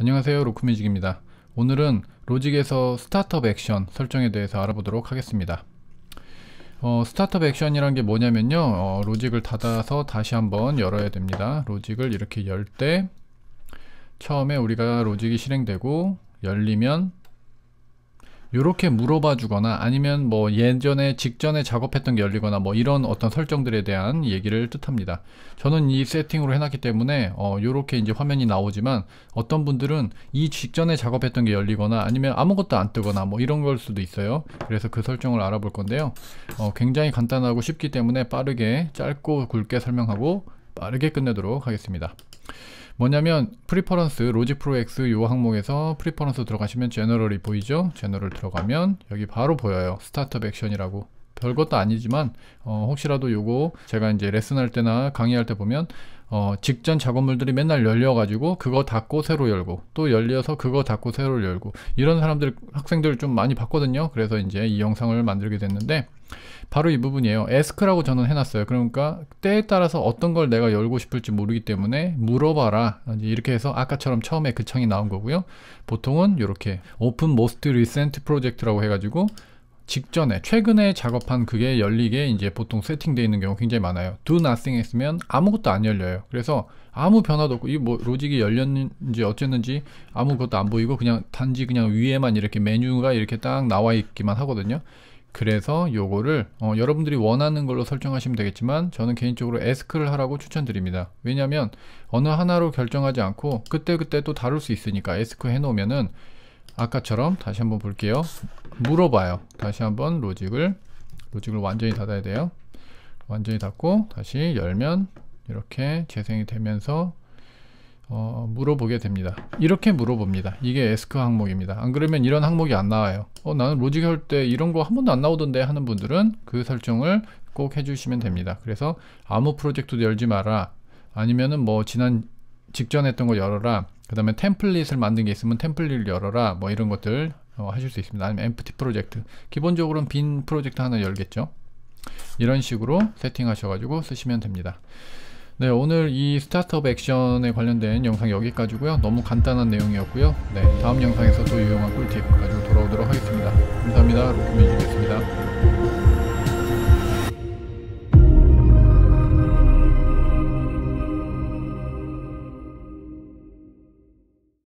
안녕하세요 로크뮤직입니다 오늘은 로직에서 스타트업 액션 설정에 대해서 알아보도록 하겠습니다 어, 스타트업 액션이란 게 뭐냐면요 어, 로직을 닫아서 다시 한번 열어야 됩니다 로직을 이렇게 열 때 처음에 우리가 로직이 실행되고 열리면 이렇게 물어봐 주거나 아니면 뭐 예전에 직전에 작업했던 게 열리거나 뭐 이런 어떤 설정들에 대한 얘기를 뜻합니다. 저는 이 세팅으로 해놨기 때문에 이렇게 어 이제 화면이 나오지만 어떤 분들은 이 직전에 작업했던 게 열리거나 아니면 아무것도 안 뜨거나 뭐 이런 걸 수도 있어요. 그래서 그 설정을 알아볼 건데요. 어 굉장히 간단하고 쉽기 때문에 빠르게 짧고 굵게 설명하고 빠르게 끝내도록 하겠습니다. 뭐냐면 프리퍼런스 로직 프로 X 요 항목에서 프리퍼런스 들어가시면 제너럴이 보이죠? 제너럴 들어가면 여기 바로 보여요. 스타트업 액션이라고. 별것도 아니지만 어, 혹시라도 요거 제가 이제 레슨할 때나 강의할 때 보면 어, 직전 작업물들이 맨날 열려가지고 그거 닫고 새로 열고 또 열려서 그거 닫고 새로 열고 이런 사람들 학생들 좀 많이 봤거든요. 그래서 이제 이 영상을 만들게 됐는데 바로 이 부분이에요. 에스크라고 저는 해놨어요. 그러니까 때에 따라서 어떤 걸 내가 열고 싶을지 모르기 때문에 물어봐라. 이렇게 해서 아까처럼 처음에 그 창이 나온 거고요. 보통은 이렇게 오픈 모스트 리센트 프로젝트라고 해가지고 직전에 최근에 작업한 그게 열리게 이제 보통 세팅되어 있는 경우 굉장히 많아요 do nothing 했으면 아무것도 안 열려요 그래서 아무 변화도 없고 이뭐 로직이 열렸는지 어쨌는지 아무것도 안 보이고 그냥 단지 그냥 위에만 이렇게 메뉴가 이렇게 딱 나와 있기만 하거든요 그래서 요거를 어, 여러분들이 원하는 걸로 설정하시면 되겠지만 저는 개인적으로 에스크를 하라고 추천드립니다 왜냐면 어느 하나로 결정하지 않고 그때그때 또 다룰 수 있으니까 에스크 해놓으면은 아까처럼 다시 한번 볼게요 물어봐요. 다시 한번 로직을 로직을 완전히 닫아야 돼요. 완전히 닫고 다시 열면 이렇게 재생이 되면서 어, 물어보게 됩니다. 이렇게 물어봅니다. 이게 에스크 항목입니다. 안 그러면 이런 항목이 안 나와요. 어, 나는 로직 할 때 이런 거 한 번도 안 나오던데 하는 분들은 그 설정을 꼭 해주시면 됩니다. 그래서 아무 프로젝트도 열지 마라. 아니면은 뭐 지난 직전 했던 거 열어라. 그 다음에 템플릿을 만든 게 있으면 템플릿을 열어라. 뭐 이런 것들 어, 하실 수 있습니다. 아니면 e m p 프로젝트. 기본적으로는 빈 프로젝트 하나 열겠죠. 이런 식으로 세팅하셔가지고 쓰시면 됩니다. 네, 오늘 이 스타트업 액션에 관련된 영상 여기까지고요. 너무 간단한 내용이었고요. 네, 다음 영상에서 또 유용한 꿀팁 가지고 돌아오도록 하겠습니다. 감사합니다. 로크뮤직이었습니다.